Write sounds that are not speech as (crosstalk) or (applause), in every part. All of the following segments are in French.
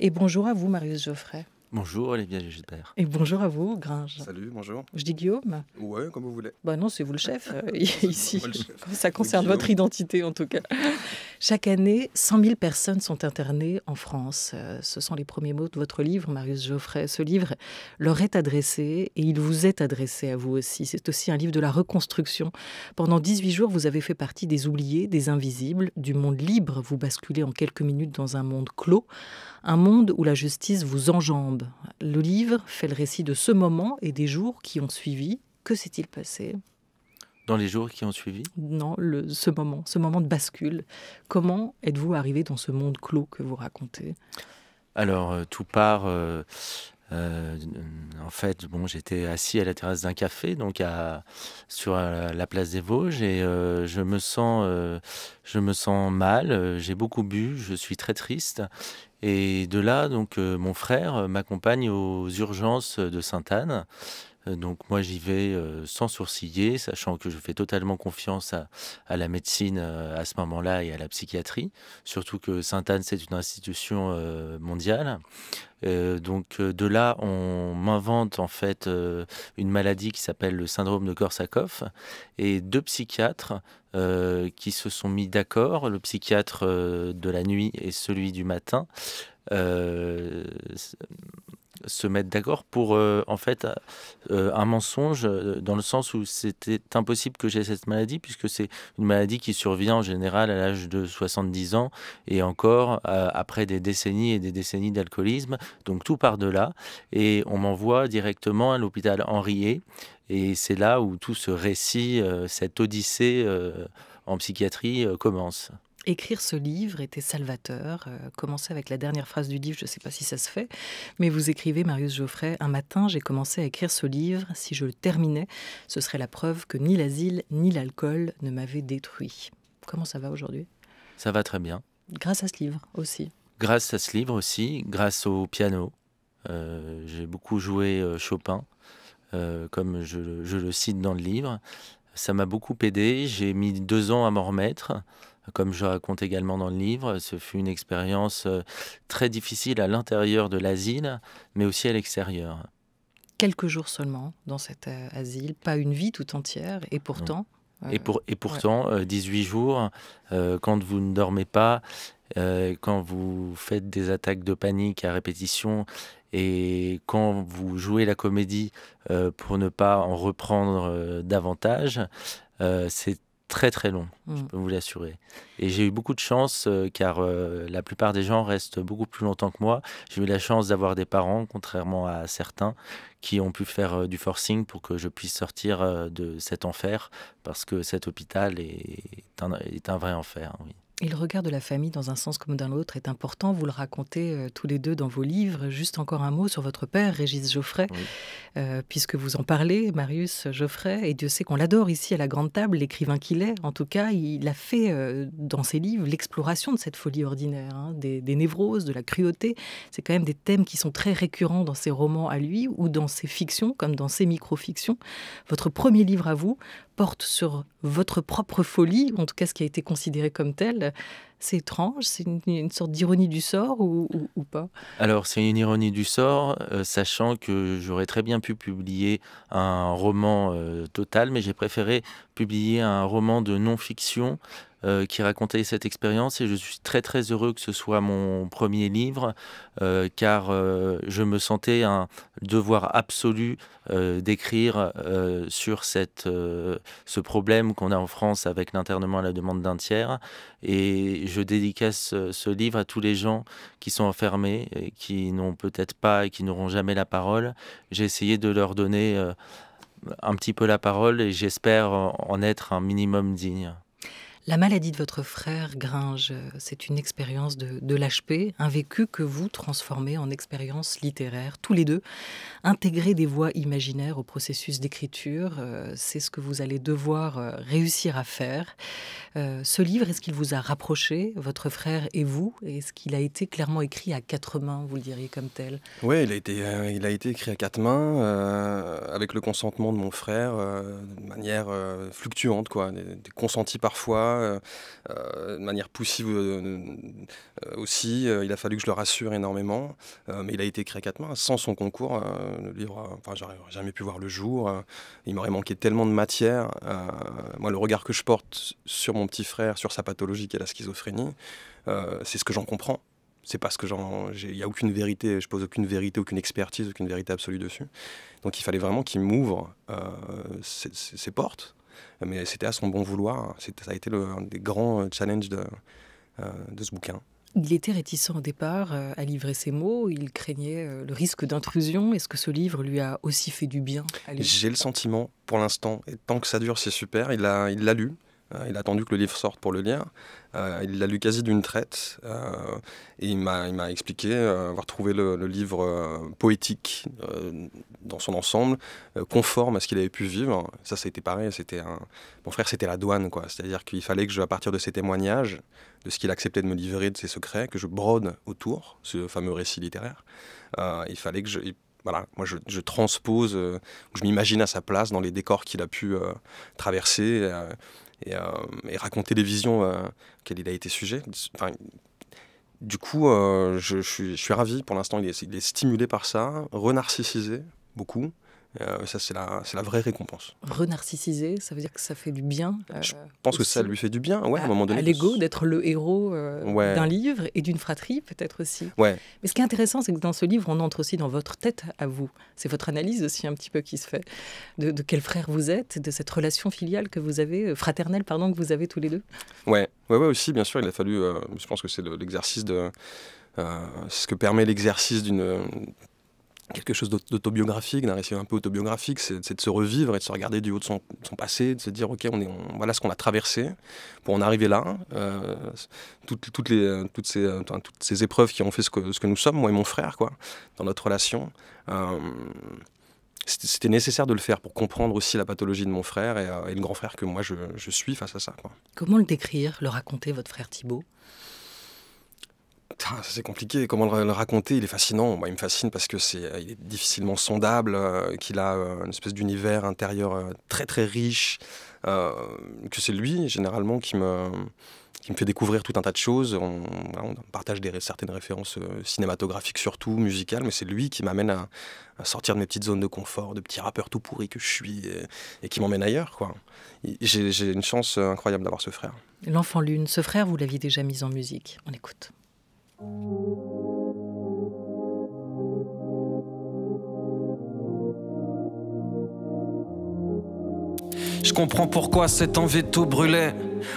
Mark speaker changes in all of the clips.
Speaker 1: Et bonjour à vous, Marius Geoffrey.
Speaker 2: Bonjour Olivier Gilbert.
Speaker 1: Et bonjour à vous, Gringe.
Speaker 2: Salut, bonjour.
Speaker 1: Je dis Guillaume Ouais, comme vous voulez. Bah non, c'est vous le chef euh, (laughs) ici. Ça concerne votre identité en tout cas. Chaque année, 100 000 personnes sont internées en France. Euh, ce sont les premiers mots de votre livre, Marius Geoffray. Ce livre leur est adressé et il vous est adressé à vous aussi. C'est aussi un livre de la reconstruction. Pendant 18 jours, vous avez fait partie des oubliés, des invisibles, du monde libre. Vous basculez en quelques minutes dans un monde clos, un monde où la justice vous enjambe le livre fait le récit de ce moment et des jours qui ont suivi. Que s'est-il passé
Speaker 3: Dans les jours qui ont suivi
Speaker 1: Non, ce moment, ce moment de bascule. Comment êtes-vous arrivé dans ce monde clos que vous racontez
Speaker 3: Alors, euh, tout part euh, euh, en fait, bon, j'étais assis à la terrasse d'un café, donc à, sur la place des Vosges, et je me sens, je me sens mal. J'ai beaucoup bu, je suis très triste, et de là, donc, euh, mon frère euh, m'accompagne aux urgences de Sainte-Anne euh, donc moi j'y vais euh, sans sourciller, sachant que je fais totalement confiance à, la médecine euh, à ce moment-là et à la psychiatrie, surtout que Sainte-Anne c'est une institution mondiale. donc de là on m'invente en fait une maladie qui s'appelle le syndrome de Korsakoff et deux psychiatres qui se sont mis d'accord, le psychiatre de la nuit et celui du matin se mettre d'accord pour euh, en fait euh, un mensonge euh, dans le sens où c'était impossible que j'aie cette maladie puisque c'est une maladie qui survient en général à l'âge de 70 ans et encore après des décennies et des décennies d'alcoolisme donc tout part de là et on m'envoie directement à l'hôpital Henriet et c'est là où tout ce récit cette odyssée en psychiatrie commence
Speaker 1: écrire ce livre était salvateur. Euh, commencer avec la dernière phrase du livre, je ne sais pas si ça se fait, mais vous écrivez, Marius Geoffrey, un matin, j'ai commencé à écrire ce livre. Si je le terminais, ce serait la preuve que ni l'asile ni l'alcool ne m'avaient détruit. Comment ça va aujourd'hui
Speaker 3: Ça va très bien.
Speaker 1: Grâce à ce livre aussi.
Speaker 3: Grâce à ce livre aussi, grâce au piano. Euh, j'ai beaucoup joué euh, Chopin, comme je, je, le cite dans le livre. Ça m'a beaucoup aidé. J'ai mis deux ans à m'en remettre. Comme je raconte également dans le livre, ce fut une expérience euh, très difficile à l'intérieur de l'asile, mais aussi à l'extérieur.
Speaker 1: Quelques jours seulement dans cet euh, asile, pas une vie tout entière, et pourtant... Euh, et, pour, et pourtant,
Speaker 3: 18 jours, quand vous ne dormez pas, quand vous faites des attaques de panique à répétition et quand vous jouez la comédie pour ne pas en reprendre davantage, c'est très très long, je mm. peux vous l'assurer. Et j'ai eu beaucoup de chance euh, car euh, la plupart des gens restent beaucoup plus longtemps que moi. J'ai eu la chance d'avoir des parents, contrairement à certains, qui ont pu faire euh, du forcing pour que je puisse sortir de cet enfer parce que cet hôpital est un, est un vrai enfer. Oui.
Speaker 1: Et le regard de la famille dans un sens comme dans l'autre est important. Vous le racontez euh, tous les deux dans vos livres. Juste encore un mot sur votre père, Régis Geoffrey, euh, puisque vous en parlez, Marius Geoffrey. Et Dieu sait qu'on l'adore ici à la grande table, l'écrivain qu'il est. En tout cas, il a fait euh, dans ses livres l'exploration de cette folie ordinaire, hein, des, des, névroses, de la cruauté. C'est quand même des thèmes qui sont très récurrents dans ses romans à lui ou dans ses fictions, comme dans ses micro-fictions. Votre premier livre à vous, porte sur votre propre folie, en tout cas ce qui a été considéré comme tel. C'est étrange, c'est une, sorte d'ironie du sort ou, pas
Speaker 3: Alors c'est une ironie du sort, euh, sachant que j'aurais très bien pu publier un roman euh, total, mais j'ai préféré publier un roman de non-fiction euh, qui racontait cette expérience et je suis très très heureux que ce soit mon premier livre euh, car euh, je me sentais un devoir absolu d'écrire sur cette, ce problème qu'on a en France avec l'internement à la demande d'un tiers et je dédicace ce, ce, livre à tous les gens qui sont enfermés, et qui n'ont peut-être pas et qui n'auront jamais la parole. J'ai essayé de leur donner un petit peu la parole et j'espère en être un minimum digne.
Speaker 1: La maladie de votre frère Gringe, c'est une expérience de, l'HP, un vécu que vous transformez en expérience littéraire, tous les deux. Intégrer des voix imaginaires au processus d'écriture, euh, c'est ce que vous allez devoir euh, réussir à faire. Euh, ce livre, est-ce qu'il vous a rapproché, votre frère et vous Est-ce qu'il a été clairement écrit à quatre mains, vous le diriez comme tel
Speaker 2: Oui, il, a été, il a été écrit à quatre mains, avec le consentement de mon frère, de manière fluctuante, quoi, des consentis parfois euh, euh, de manière poussive euh, aussi. il a fallu que je le rassure énormément, mais il a été créé à quatre mains. Sans son concours, le livre, enfin, j'aurais jamais pu voir le jour. il m'aurait manqué tellement de matière. moi, le regard que je porte sur mon petit frère, sur sa pathologie qui est la schizophrénie, c'est ce que j'en comprends c'est parce que il n'y a aucune vérité, je pose aucune vérité, aucune expertise, aucune vérité absolue dessus. Donc il fallait vraiment qu'il m'ouvre ces ses, portes mais c'était à son bon vouloir. Ça a été le, un des grands euh, challenges de, euh, de ce bouquin.
Speaker 1: Il était réticent au départ euh, à livrer ses mots, il craignait le risque d'intrusion. Est-ce que ce livre lui a aussi fait du bien J'ai
Speaker 2: le sentiment, pour l'instant, et tant que ça dure, c'est super, il l'a lu. Euh, il a attendu que le livre sorte pour le lire. Euh, il l'a lu quasi d'une traite. Euh, et il m'a expliqué avoir trouvé le, livre poétique dans son ensemble, conforme à ce qu'il avait pu vivre. Ça, c'était pareil. C'était un... Mon frère, c'était la douane. quoi. C'est-à-dire qu'il fallait que, je, à partir de ses témoignages, de ce qu'il acceptait de me livrer, de ses secrets, que je brode autour, ce fameux récit littéraire. il fallait que je voilà, moi je, transpose, je m'imagine à sa place dans les décors qu'il a pu traverser. Euh, et, raconter les visions euh, auxquelles il a été sujet. du coup, euh, je, suis, ravi. Pour l'instant, il, il, est stimulé par ça, renarcissisé beaucoup. Euh, ça, c'est la, la, vraie récompense.
Speaker 1: Renarcissisé, ça veut dire que ça fait du bien. je
Speaker 2: euh, pense que ça lui fait du bien, ouais, à, un moment donné. À l'ego
Speaker 1: d'être le héros euh, d'un livre et d'une fratrie, peut-être aussi. Ouais. Mais ce qui est intéressant, c'est que dans ce livre, on entre aussi dans votre tête à vous. C'est votre analyse aussi, un petit peu, qui se fait de, quel frère vous êtes, de cette relation filiale que vous avez, euh, fraternelle, pardon, que vous avez tous les deux.
Speaker 4: Ouais,
Speaker 2: ouais, ouais aussi, bien sûr, il a fallu. je pense que c'est l'exercice de. c'est ce que permet l'exercice d'une quelque chose d'autobiographique, d'un récit un peu autobiographique, c'est de se revivre et de se regarder du haut de son, passé, de se dire ok, on est, voilà ce qu'on a traversé pour en arriver là, euh, toutes, toutes, les, toutes, ces, toutes ces épreuves qui ont fait ce que, ce que nous sommes, moi et mon frère, quoi, dans notre relation. Euh, c'était nécessaire de le faire pour comprendre aussi la pathologie de mon frère et, euh, le grand frère que moi je, suis face à ça. Quoi.
Speaker 1: Comment le décrire, le raconter, votre frère Thibault
Speaker 2: ah, c'est compliqué. Comment le, raconter Il est fascinant. il me fascine parce que c'est, euh, il est difficilement sondable, euh, qu'il a euh, une espèce d'univers intérieur très très riche, que c'est lui généralement qui me qui me fait découvrir tout un tas de choses. On, partage des, certaines références cinématographiques surtout, musicales, mais c'est lui qui m'amène à, sortir de mes petites zones de confort, de petits rappeurs tout pourris que je suis, et, qui m'emmène ailleurs. Quoi. J'ai, une chance incroyable d'avoir ce frère.
Speaker 1: L'enfant lune, ce frère, vous l'aviez déjà mis en musique. On écoute. Thank you.
Speaker 4: Je comprends pourquoi cette envie de tout brûler.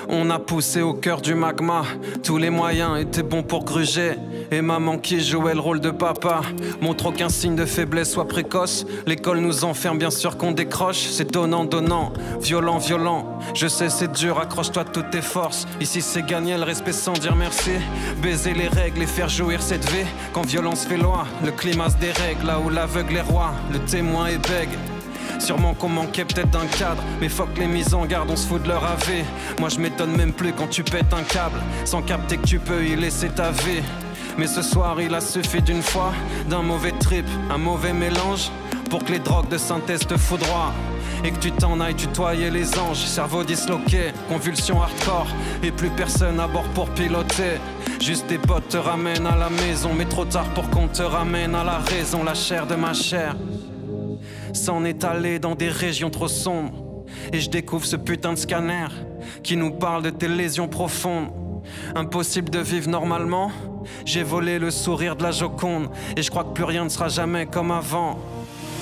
Speaker 4: On a poussé au cœur du magma, tous les moyens étaient bons pour gruger. Et maman qui jouait le rôle de papa montre aucun signe de faiblesse soit précoce. L'école nous enferme, bien sûr qu'on décroche. C'est donnant, donnant, violent, violent. Je sais, c'est dur, accroche-toi de toutes tes forces. Ici, c'est gagner le respect sans dire merci. Baiser les règles et faire jouir cette vie. Quand violence fait loi, le climat se dérègle. Là où l'aveugle est roi, le témoin est bègue. Sûrement qu'on manquait peut-être d'un cadre, mais fuck les mises en garde, on se fout de leur avis Moi je m'étonne même plus quand tu pètes un câble, sans capter que tu peux y laisser ta vie. Mais ce soir il a suffi d'une fois, d'un mauvais trip, un mauvais mélange, pour que les drogues de synthèse te foudroient et que tu t'en ailles tutoyer les anges. Cerveau disloqué, convulsion hardcore, et plus personne à bord pour piloter. Juste des potes te ramènent à la maison, mais trop tard pour qu'on te ramène à la raison, la chair de ma chair s'en est allé dans des régions trop sombres. Et je découvre ce putain de scanner qui nous parle de tes lésions profondes. Impossible de vivre normalement, j'ai volé le sourire de la Joconde et je crois que plus rien ne sera jamais comme avant.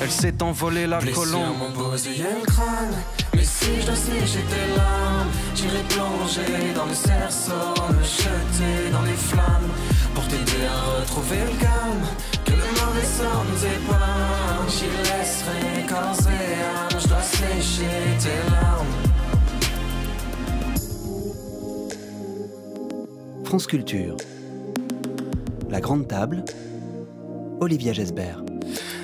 Speaker 4: Elle s'est envolée la Blessé colombe. mon beau le crâne, mais si je dois sécher tes larmes, j'irai plonger dans le cerceau, me jeter dans les flammes pour t'aider à retrouver le calme. France Culture La Grande Table Olivia Gesbert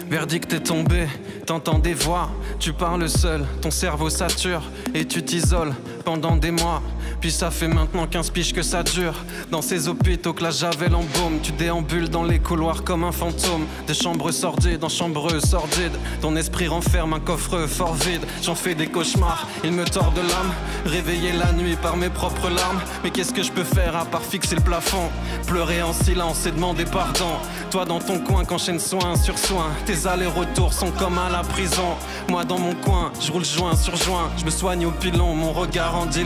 Speaker 4: Verdict est tombé, t'entends des voix, tu parles seul, ton cerveau sature et tu t'isoles pendant des mois ça fait maintenant 15 piges que ça dure. Dans ces hôpitaux que la javel embaume, tu déambules dans les couloirs comme un fantôme. Des chambres sordides en chambres sordides. Ton esprit renferme un coffre fort vide. J'en fais des cauchemars, il me tord de l'âme. réveiller la nuit par mes propres larmes. Mais qu'est-ce que je peux faire à part fixer le plafond Pleurer en silence et demander pardon. Toi dans ton coin, qu'enchaîne soin sur soin. Tes allers-retours sont comme à la prison. Moi dans mon coin, je roule joint sur joint. Je me soigne au pilon, mon regard en dit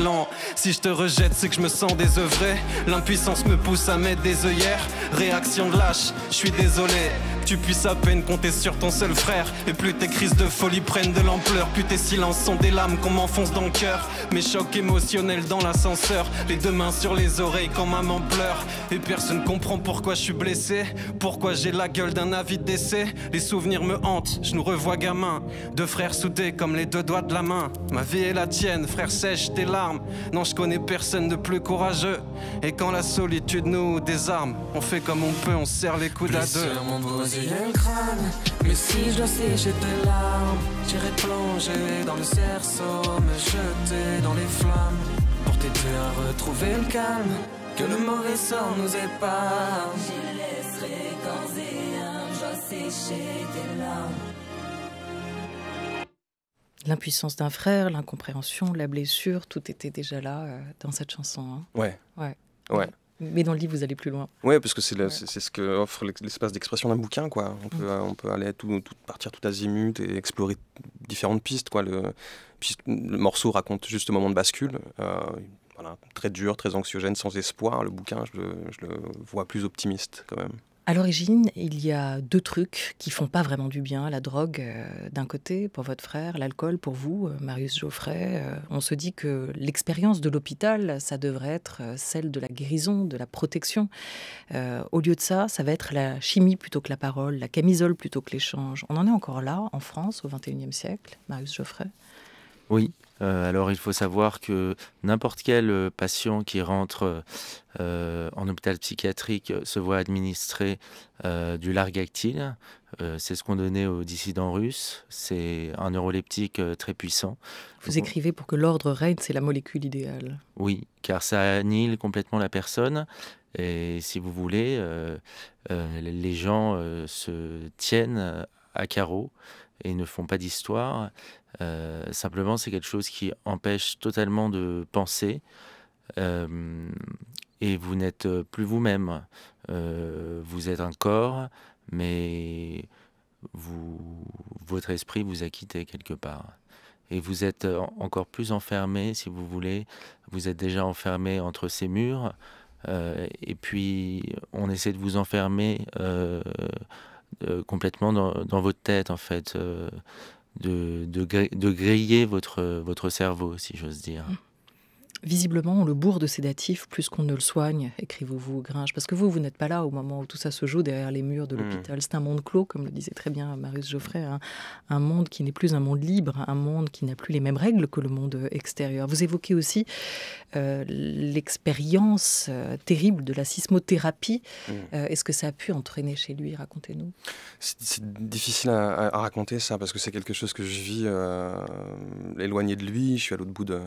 Speaker 4: Si je te je rejette, c'est que je me sens désœuvré. L'impuissance me pousse à mettre des œillères. Réaction de lâche, je suis désolé. Tu puisses à peine compter sur ton seul frère. Et plus tes crises de folie prennent de l'ampleur, plus tes silences sont des lames qu'on m'enfonce dans le cœur. Mes chocs émotionnels dans l'ascenseur, les deux mains sur les oreilles quand maman pleure. Et personne comprend pourquoi je suis blessé, pourquoi j'ai la gueule d'un avis de décès. Les souvenirs me hantent, je nous revois gamin. Deux frères soudés comme les deux doigts de la main. Ma vie est la tienne, frère sèche tes larmes. Non, je connais personne de plus courageux. Et quand la solitude nous désarme, on fait comme on peut, on serre les coudes à deux. mon
Speaker 3: crâne,
Speaker 4: mais si je dois sécher tes larmes, j'irai plonger dans le cerceau, me jeter dans les flammes, pour t'aider à retrouver le calme, que le mauvais sort nous épargne.
Speaker 1: J'y laisserai quand un, je sécher tes larmes l'impuissance d'un frère, l'incompréhension, la blessure, tout était déjà là euh, dans cette chanson. Hein. Ouais. ouais. Ouais. Mais dans le livre, vous allez plus loin.
Speaker 2: Oui, parce que c'est ce que offre l'espace d'expression d'un bouquin. Quoi. On, mm. peut, on peut aller tout, tout, partir tout azimut et explorer différentes pistes. Quoi. Le, le morceau raconte juste le moment de bascule. Euh, voilà, très dur, très anxiogène, sans espoir. Le bouquin, je le vois plus optimiste quand même.
Speaker 1: À l'origine, il y a deux trucs qui font pas vraiment du bien. La drogue, euh, d'un côté, pour votre frère, l'alcool, pour vous, euh, Marius Geoffrey. Euh, on se dit que l'expérience de l'hôpital, ça devrait être celle de la guérison, de la protection. au lieu de ça, ça va être la chimie plutôt que la parole, la camisole plutôt que l'échange. On en est encore là, en France, au XXIe siècle, Marius Geoffrey
Speaker 3: Oui, euh, alors il faut savoir que n'importe quel euh, patient qui rentre euh, en hôpital psychiatrique se voit administrer du largactyle. c'est ce qu'on donnait aux dissidents russes. C'est un neuroleptique très puissant. Vous écrivez
Speaker 1: pour que l'ordre règne, c'est la molécule idéale.
Speaker 3: Oui, car ça annihile complètement la personne. Et si vous voulez, les gens se tiennent à carreaux et ne font pas d'histoire. Euh, simplement, c'est quelque chose qui empêche totalement de penser. Euh, et vous n'êtes plus vous-même. Euh, vous êtes un corps, mais vous, votre esprit vous a quitté quelque part. Et vous êtes encore plus enfermé, si vous voulez. Vous êtes déjà enfermé entre ces murs. et puis, on essaie de vous enfermer euh, complètement dans, dans, votre tête, en fait, euh, de, de, griller votre, votre cerveau, si j'ose dire. Mm.
Speaker 1: Visiblement, on le bourre de sédatifs plus qu'on ne le soigne, écrivez-vous Gringe, parce que vous, vous n'êtes pas là au moment où tout ça se joue derrière les murs de hmm. l'hôpital. C'est un monde clos, comme le disait très bien Marius Geoffrey, hein. un monde qui n'est plus un monde libre, un monde qui n'a plus les mêmes règles que le monde euh, extérieur. Vous évoquez aussi euh, l'expérience euh, terrible de la sismothérapie. Hmm. Est-ce que ça a pu entraîner chez lui Racontez-nous.
Speaker 2: C'est difficile à, raconter ça, parce que c'est quelque chose que je vis éloigné de lui. Je suis à l'autre bout de...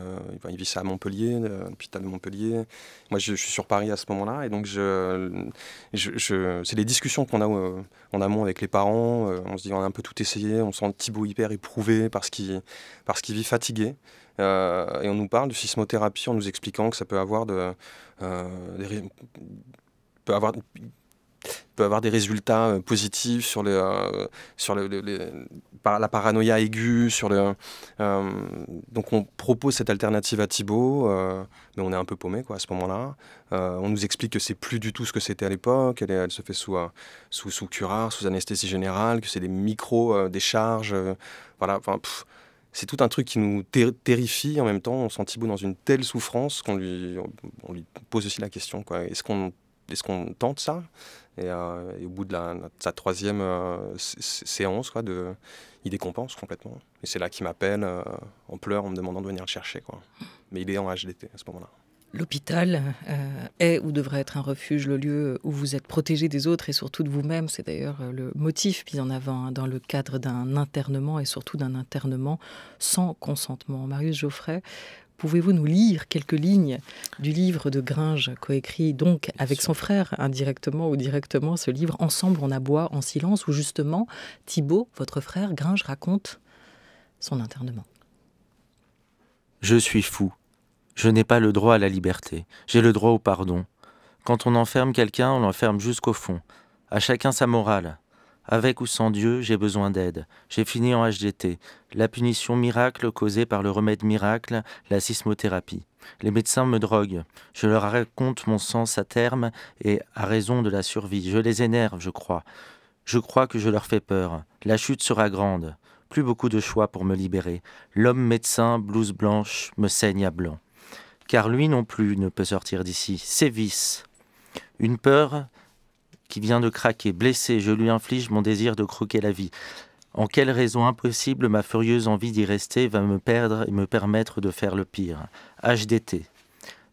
Speaker 2: il vit ça à Montpellier Montpellier, l'hôpital de Montpellier. Moi, je, suis sur Paris à ce moment-là. Et donc, je, je, c'est les discussions qu'on a euh, en amont avec les parents. Euh, on se dit, on a un peu tout essayé. On sent Thibaut hyper éprouvé parce qu'il vit fatigué. Euh, et on nous parle de sismothérapie en nous expliquant que ça peut avoir de, des, peut avoir peut avoir des résultats euh, positifs sur, le, euh, sur le, la paranoïa aiguë. Sur le, euh, donc on propose cette alternative à Thibault, mais on est un peu paumé quoi, à ce moment-là. on nous explique que c'est plus du tout ce que c'était à l'époque, elle, elle, se fait sous, sous, sous curare, sous anesthésie générale, que c'est des micro-décharges. voilà, c'est tout un truc qui nous terrifie. En même temps, on sent Thibaut dans une telle souffrance qu'on lui, on lui pose aussi la question quoi. Est-ce qu'on est-ce qu'on tente ça euh, et, au bout de, sa troisième euh, séance, de, il décompense complètement. Et c'est là qu'il m'appelle euh, en pleurs, en me demandant de venir le chercher. Quoi. Mais il est en HDT à ce moment-là.
Speaker 1: L'hôpital est ou devrait être un refuge, le lieu où vous êtes protégé des autres et surtout de vous-même. C'est d'ailleurs le motif mis en avant hein, dans le cadre d'un internement et surtout d'un internement sans consentement. Marius Geoffrey, Pouvez-vous nous lire quelques lignes du livre de Gringe, coécrit donc avec son frère, indirectement ou directement, ce livre Ensemble on aboie en silence, où justement Thibault, votre frère, Gringe raconte son internement.
Speaker 3: Je suis fou. Je n'ai pas le droit à la liberté. J'ai le droit au pardon. Quand on enferme quelqu'un, on l'enferme jusqu'au fond. À chacun sa morale. Avec ou sans Dieu, j'ai besoin d'aide. J'ai fini en HDT. La punition miracle causée par le remède miracle, la sismothérapie. Les médecins me droguent. Je leur raconte mon sens à terme et à raison de la survie. Je les énerve, je crois. Je crois que je leur fais peur. La chute sera grande. Plus beaucoup de choix pour me libérer. L'homme médecin, blouse blanche, me saigne à blanc. Car lui non plus ne peut sortir d'ici. Ses vices. Une peur qui vient de craquer, blessé, je lui inflige mon désir de croquer la vie. En quelle raison impossible ma furieuse envie d'y rester va me perdre et me permettre de faire le pire HDT.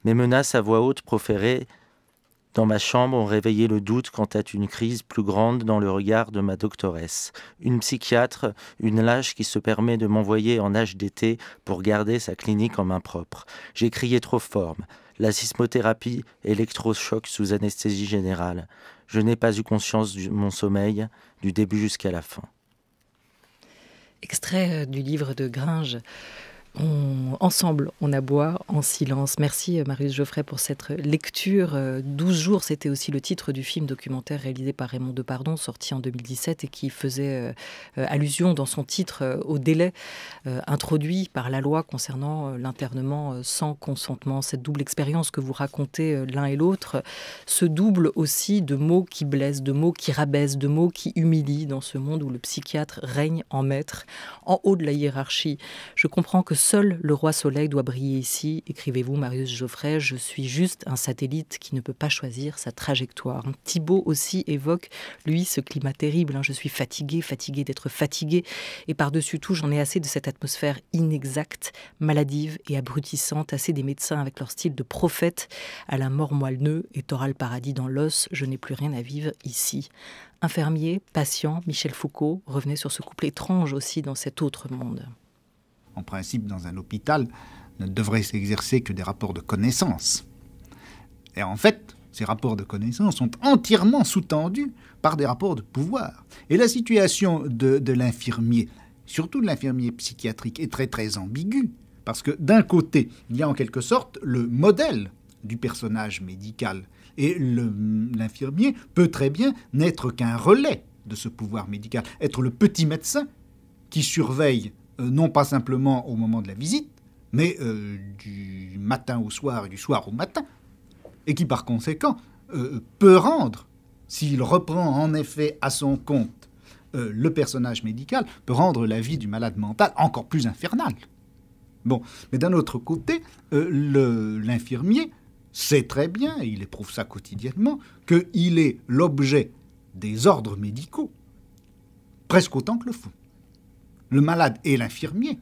Speaker 3: Mes menaces à voix haute proférées dans ma chambre ont réveillé le doute quant à une crise plus grande dans le regard de ma doctoresse. Une psychiatre, une lâche qui se permet de m'envoyer en HDT pour garder sa clinique en main propre. J'ai crié trop fort. La sismothérapie, électrochoc sous anesthésie générale. Je n'ai pas eu conscience de mon sommeil du début jusqu'à la fin.
Speaker 1: Extrait euh, du livre de Gringe ensemble, on aboie en silence. Merci euh, Marius Geoffrey pour cette lecture. 12 euh, jours, c'était aussi le titre du film documentaire réalisé par Raymond Depardon, sorti en 2017 et qui faisait euh, allusion dans son titre au délai introduit par la loi concernant l'internement sans consentement. Cette double expérience que vous racontez l'un et l'autre se double aussi de mots qui blessent, de mots qui rabaissent, de mots qui humilient dans ce monde où le psychiatre règne en maître, en haut de la hiérarchie. Je comprends que seul le roi soleil doit briller ici, écrivez-vous Marius Geoffrey, je suis juste un satellite qui ne peut pas choisir sa trajectoire. Thibault aussi évoque, lui, ce climat terrible, hein, je suis fatigué, fatigué d'être fatigué, et par-dessus tout, j'en ai assez de cette atmosphère inexacte, maladive et abrutissante, assez des médecins avec leur style de prophète, à la mort moelle et toral paradis dans l'os, je n'ai plus rien à vivre ici. Infirmier, patient, Michel Foucault revenait sur ce couple étrange aussi dans cet autre monde
Speaker 5: principe, dans un hôpital, ne devraient s'exercer que des rapports de connaissances. Et en fait, ces rapports de connaissances sont entièrement sous-tendus par des rapports de pouvoir. Et la situation de, de l'infirmier, surtout de l'infirmier psychiatrique, est très très ambiguë. Parce que d'un côté, il y a en quelque sorte le modèle du personnage médical. Et l'infirmier peut très bien n'être qu'un relais de ce pouvoir médical, être le petit médecin qui surveille euh, non pas simplement au moment de la visite, mais euh, du matin au soir et du soir au matin, et qui par conséquent euh, peut rendre, s'il reprend en effet à son compte le personnage médical, peut rendre la vie du malade mental encore plus infernale. Bon, mais d'un autre côté, l'infirmier sait très bien, et il éprouve ça quotidiennement, qu'il est l'objet des ordres médicaux, presque autant que le fou le malade et l'infirmier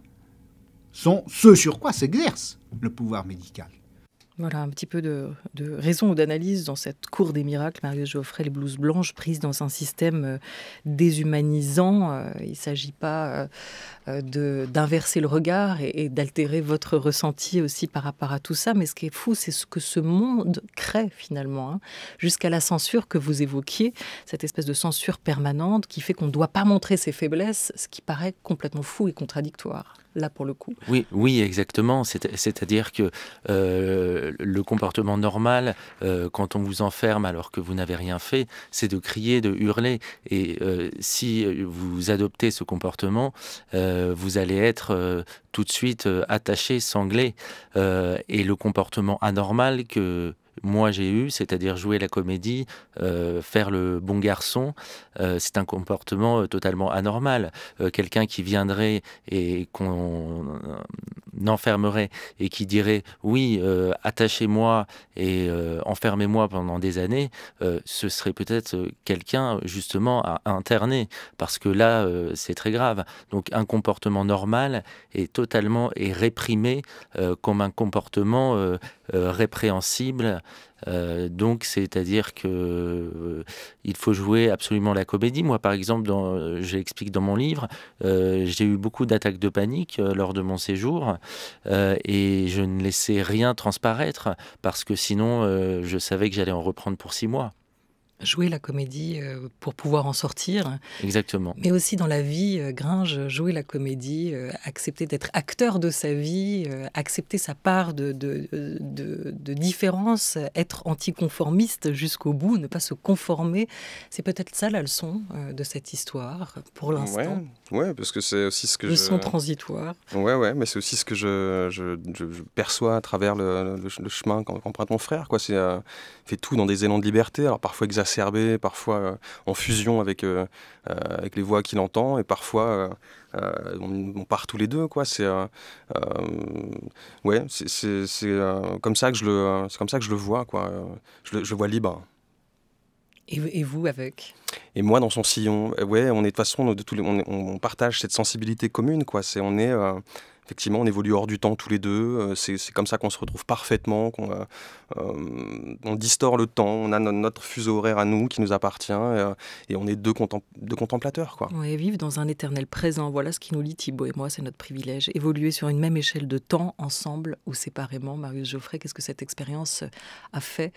Speaker 5: sont ceux sur quoi s'exerce le pouvoir médical.
Speaker 1: Voilà un petit peu de, raison ou d'analyse dans cette cour des miracles, Marius Geoffrey, les blouses blanches prises dans un système euh, déshumanisant. Euh, il ne s'agit pas euh, d'inverser le regard et, d'altérer votre ressenti aussi par rapport à tout ça. Mais ce qui est fou, c'est ce que ce monde crée finalement, hein. jusqu'à la censure que vous évoquiez, cette espèce de censure permanente qui fait qu'on ne doit pas montrer ses faiblesses, ce qui paraît complètement fou et contradictoire pour le coup.
Speaker 3: Oui, oui, exactement. C'est-à-dire que euh, le comportement normal, euh, quand on vous enferme alors que vous n'avez rien fait, c'est de crier, de hurler. Et euh, si vous adoptez ce comportement, vous allez être tout de suite attaché, sanglé. et le comportement anormal que moi j'ai eu, c'est-à-dire jouer la comédie, euh, faire le bon garçon, euh, c'est un comportement euh, totalement anormal. Quelqu'un qui viendrait et qu'on enfermerait et qui dirait oui, attachez-moi et enfermez-moi pendant des années, ce serait peut-être quelqu'un justement à interner, parce que là c'est très grave. Donc un comportement normal est totalement est réprimé comme un comportement euh, répréhensible. Euh, donc, c'est-à-dire que euh, il faut jouer absolument la comédie. Moi, par exemple, j'explique dans mon livre, j'ai eu beaucoup d'attaques de panique lors de mon séjour et je ne laissais rien transparaître parce que sinon, je savais que j'allais en reprendre pour six mois
Speaker 1: jouer la comédie euh, pour pouvoir en sortir.
Speaker 3: Exactement. Mais
Speaker 1: aussi dans la vie, euh, Gringe, jouer la comédie, euh, accepter d'être acteur de sa vie, accepter sa part de, de, différence, être anticonformiste jusqu'au bout, ne pas se conformer. C'est peut-être ça la leçon de cette histoire, pour l'instant.
Speaker 2: Ouais, parce que c'est aussi ce que le je... son transitoire. Ouais, ouais, mais c'est aussi ce que je, je, perçois à travers le, le, chemin qu'emprunte mon frère. Quoi, c'est euh, fait tout dans des élans de liberté, alors parfois exacerbé, parfois euh, en fusion avec euh, avec les voix qu'il entend, et parfois on, part tous les deux. Quoi, c'est ouais, c'est, comme ça que je le c'est comme ça que je le vois. Quoi, je le, je vois libre.
Speaker 1: et vous avec
Speaker 2: et moi dans son sillon. Euh, ouais, on est de façon, de on, partage cette sensibilité commune, quoi. C'est, on est euh, effectivement, on évolue hors du temps tous les deux. Euh, c'est comme ça qu'on se retrouve parfaitement, qu'on on distord le temps. On a notre fuseau horaire à nous qui nous appartient et on est deux, contemplateurs. Quoi.
Speaker 1: vivre dans un éternel présent, voilà ce qui nous lie, Thibault et moi, c'est notre privilège. Évoluer sur une même échelle de temps, ensemble ou séparément. Marius Geoffrey, qu'est-ce que cette expérience a fait,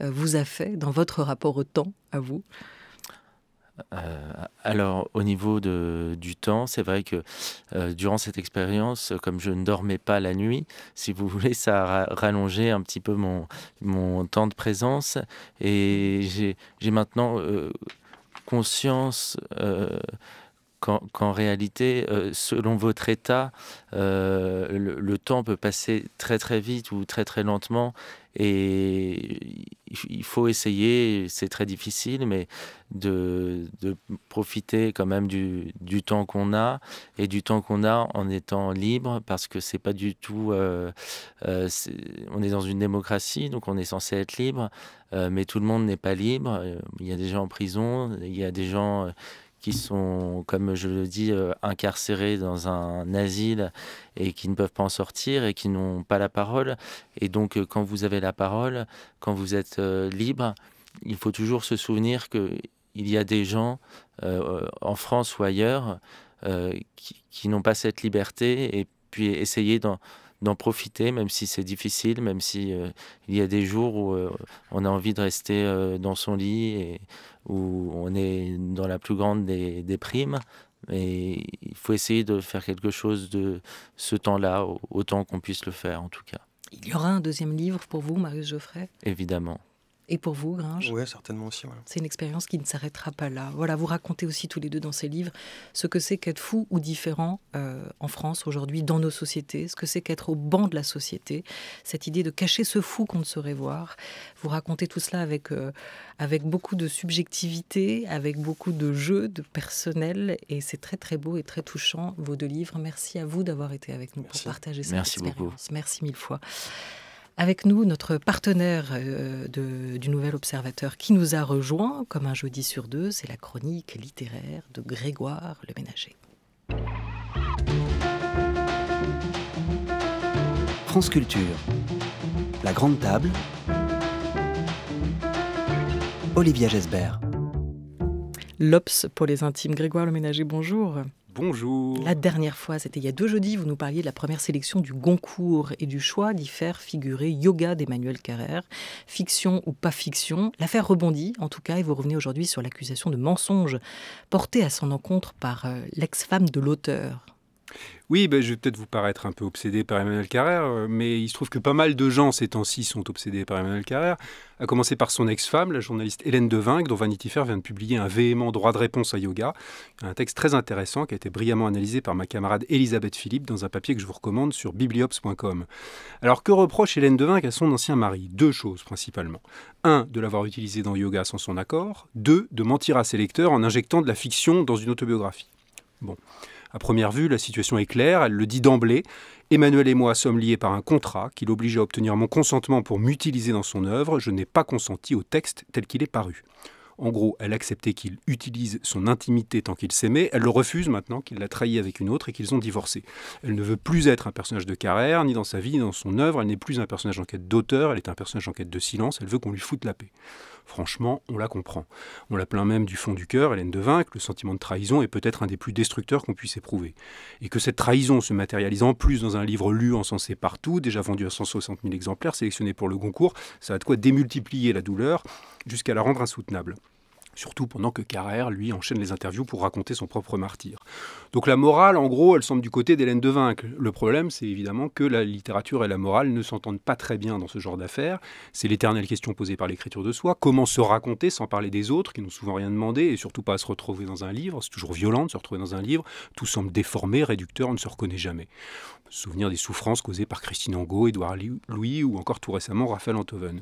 Speaker 1: vous a fait dans votre rapport au temps, à vous euh,
Speaker 3: alors, au niveau de, du temps, c'est vrai que euh, durant cette expérience, comme je ne dormais pas la nuit, si vous (laughs) voulez, ça a rallongé un petit peu mon, mon temps de présence. Et j'ai maintenant euh, conscience qu'en réalité, euh, selon votre état, euh, le, temps peut passer très très vite ou très très lentement. Et il faut essayer, c'est très difficile, mais de, profiter quand même du, temps qu'on a et du temps qu'on a en étant libre, parce que c'est pas du tout. Euh, on est dans une démocratie, donc on est censé être libre, mais tout le monde n'est pas libre. Il y a des gens en prison, il y a des gens qui sont, comme je le dis, euh, incarcérés dans un asile et qui ne peuvent pas en sortir et qui n'ont pas la parole. Et donc, euh, quand vous avez la parole, quand vous êtes euh, libre, il faut toujours se souvenir qu'il y a des gens en France ou ailleurs qui, qui n'ont pas cette liberté et puis essayer d'en d'en profiter, même si c'est difficile, même si euh, il y a des jours où euh, on a envie de rester euh, dans son lit et où on est dans la plus grande des, primes. Mais il faut essayer de faire quelque chose de ce temps-là, autant qu'on puisse le faire en tout cas.
Speaker 1: Il y aura un deuxième livre pour vous, Marius Geoffrey Évidemment. Et pour vous, Gringe Oui, certainement aussi. C'est une expérience qui ne s'arrêtera pas là. Voilà, vous racontez aussi tous les deux dans ces livres ce que c'est qu'être fou ou différent euh, en France aujourd'hui, dans nos sociétés, ce que c'est qu'être au banc de la société, cette idée de cacher ce fou qu'on ne saurait voir. Vous racontez tout cela avec, euh, avec beaucoup de subjectivité, avec beaucoup de jeu, de personnel, et c'est très très beau et très touchant, vos deux livres. Merci à vous d'avoir été avec nous pour partager cette Merci Beaucoup. Merci mille fois. Avec nous, notre partenaire euh, du Nouvel Observateur qui nous a rejoint, comme un jeudi sur deux, c'est la chronique littéraire de Grégoire Le Ménager.
Speaker 4: France Culture, La Grande Table,
Speaker 6: Olivia Gesbert.
Speaker 1: L'Obs pour les intimes. Grégoire Le Ménager, bonjour.
Speaker 6: Bonjour.
Speaker 1: La dernière fois, c'était il y a deux jeudis, vous nous parliez de la première sélection du Goncourt et du choix d'y faire figurer Yoga d'Emmanuel Carrère, fiction ou pas fiction. L'affaire rebondit, en tout cas, et vous revenez aujourd'hui sur l'accusation de mensonge portée à son encontre par euh, l'ex-femme de l'auteur.
Speaker 6: Oui, ben, je vais peut-être vous paraître un peu obsédé par Emmanuel Carrère, euh, mais il se trouve que pas mal de gens ces temps-ci sont obsédés par Emmanuel Carrère, à commencer par son ex-femme, la journaliste Hélène Devinck, dont Vanity Fair vient de publier un véhément droit de réponse à yoga, un texte très intéressant qui a été brillamment analysé par ma camarade Elisabeth Philippe dans un papier que je vous recommande sur bibliops.com. Alors que reproche Hélène Devinck à son ancien mari Deux choses principalement. Un, de l'avoir utilisé dans yoga sans son accord. Deux, de mentir à ses lecteurs en injectant de la fiction dans une autobiographie. Bon. À première vue, la situation est claire, elle le dit d'emblée. Emmanuel et moi sommes liés par un contrat qui l'oblige à obtenir mon consentement pour m'utiliser dans son œuvre. Je n'ai pas consenti au texte tel qu'il est paru. En gros, elle acceptait qu'il utilise son intimité tant qu'il s'aimait, elle le refuse maintenant qu'il l'a trahi avec une autre et qu'ils ont divorcé. Elle ne veut plus être un personnage de carrière, ni dans sa vie, ni dans son œuvre, elle n'est plus un personnage en quête d'auteur, elle est un personnage en quête de silence, elle veut qu'on lui foute la paix franchement, on la comprend. On la plaint même du fond du cœur, Hélène Devin, que le sentiment de trahison est peut-être un des plus destructeurs qu'on puisse éprouver. Et que cette trahison se matérialise en plus dans un livre lu, encensé partout, déjà vendu à 160 000 exemplaires, sélectionné pour le Goncourt, ça a de quoi démultiplier la douleur jusqu'à la rendre insoutenable. Surtout pendant que Carrère, lui, enchaîne les interviews pour raconter son propre martyr. Donc la morale, en gros, elle semble du côté d'Hélène de Le problème, c'est évidemment que la littérature et la morale ne s'entendent pas très bien dans ce genre d'affaires. C'est l'éternelle question posée par l'écriture de soi. Comment se raconter sans parler des autres, qui n'ont souvent rien demandé, et surtout pas à se retrouver dans un livre. C'est toujours violent de se retrouver dans un livre. Tout semble déformé, réducteur, on ne se reconnaît jamais souvenir des souffrances causées par Christine Angot, Édouard Louis ou encore tout récemment Raphaël Antoven.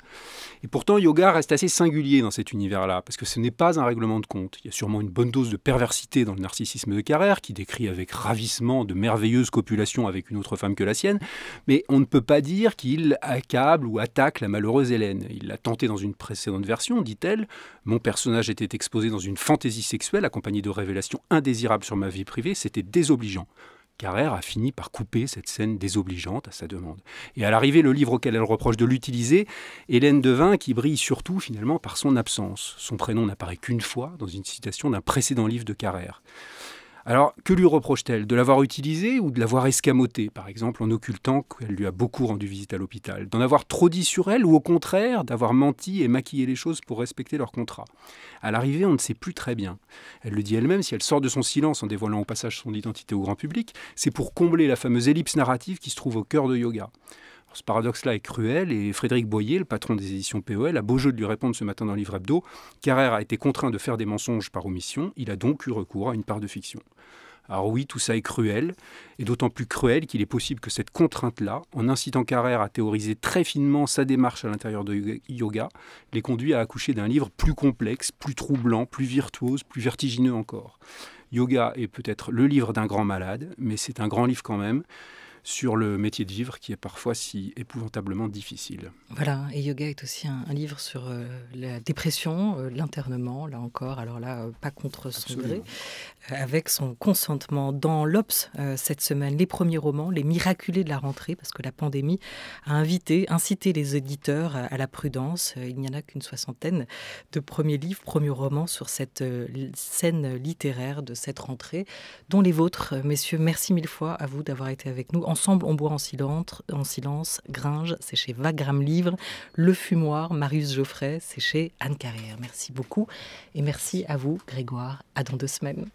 Speaker 6: Et pourtant, yoga reste assez singulier dans cet univers-là, parce que ce n'est pas un règlement de compte. Il y a sûrement une bonne dose de perversité dans le narcissisme de Carrère, qui décrit avec ravissement de merveilleuses copulations avec une autre femme que la sienne, mais on ne peut pas dire qu'il accable ou attaque la malheureuse Hélène. Il l'a tenté dans une précédente version, dit-elle. Mon personnage était exposé dans une fantaisie sexuelle accompagnée de révélations indésirables sur ma vie privée, c'était désobligeant. Carrère a fini par couper cette scène désobligeante à sa demande. Et à l'arrivée, le livre auquel elle reproche de l'utiliser, Hélène Devin, qui brille surtout finalement par son absence. Son prénom n'apparaît qu'une fois dans une citation d'un précédent livre de Carrère. Alors, que lui reproche-t-elle De l'avoir utilisée ou de l'avoir escamotée, par exemple en occultant qu'elle lui a beaucoup rendu visite à l'hôpital D'en avoir trop dit sur elle ou au contraire d'avoir menti et maquillé les choses pour respecter leur contrat À l'arrivée, on ne sait plus très bien. Elle le dit elle-même, si elle sort de son silence en dévoilant au passage son identité au grand public, c'est pour combler la fameuse ellipse narrative qui se trouve au cœur de yoga. Ce paradoxe-là est cruel et Frédéric Boyer, le patron des éditions POL, a beau jeu de lui répondre ce matin dans Livre Hebdo. Carrère a été contraint de faire des mensonges par omission, il a donc eu recours à une part de fiction. Alors oui, tout ça est cruel, et d'autant plus cruel qu'il est possible que cette contrainte-là, en incitant Carrère à théoriser très finement sa démarche à l'intérieur de yoga, les conduit à accoucher d'un livre plus complexe, plus troublant, plus virtuose, plus vertigineux encore. Yoga est peut-être le livre d'un grand malade, mais c'est un grand livre quand même sur le métier de vivre qui est parfois si épouvantablement difficile.
Speaker 1: Voilà, et Yoga est aussi un, livre sur euh, la dépression, euh, l'internement, là encore, alors là, euh, pas contre son gré, avec son consentement. Dans l'Obs, cette semaine, les premiers romans, les miraculés de la rentrée, parce que la pandémie a invité, incité les éditeurs à, à la prudence. Il n'y en a qu'une soixantaine de premiers livres, premiers romans sur cette scène littéraire de cette rentrée, dont les vôtres, messieurs. Merci mille fois à vous d'avoir été avec nous Ensemble, on boit en silence, en silence Gringe, c'est chez Vagram Livre. Le Fumoir, Marius Geoffrey, c'est chez Anne Carrière. Merci beaucoup et merci à vous, Grégoire. À dans deux semaines.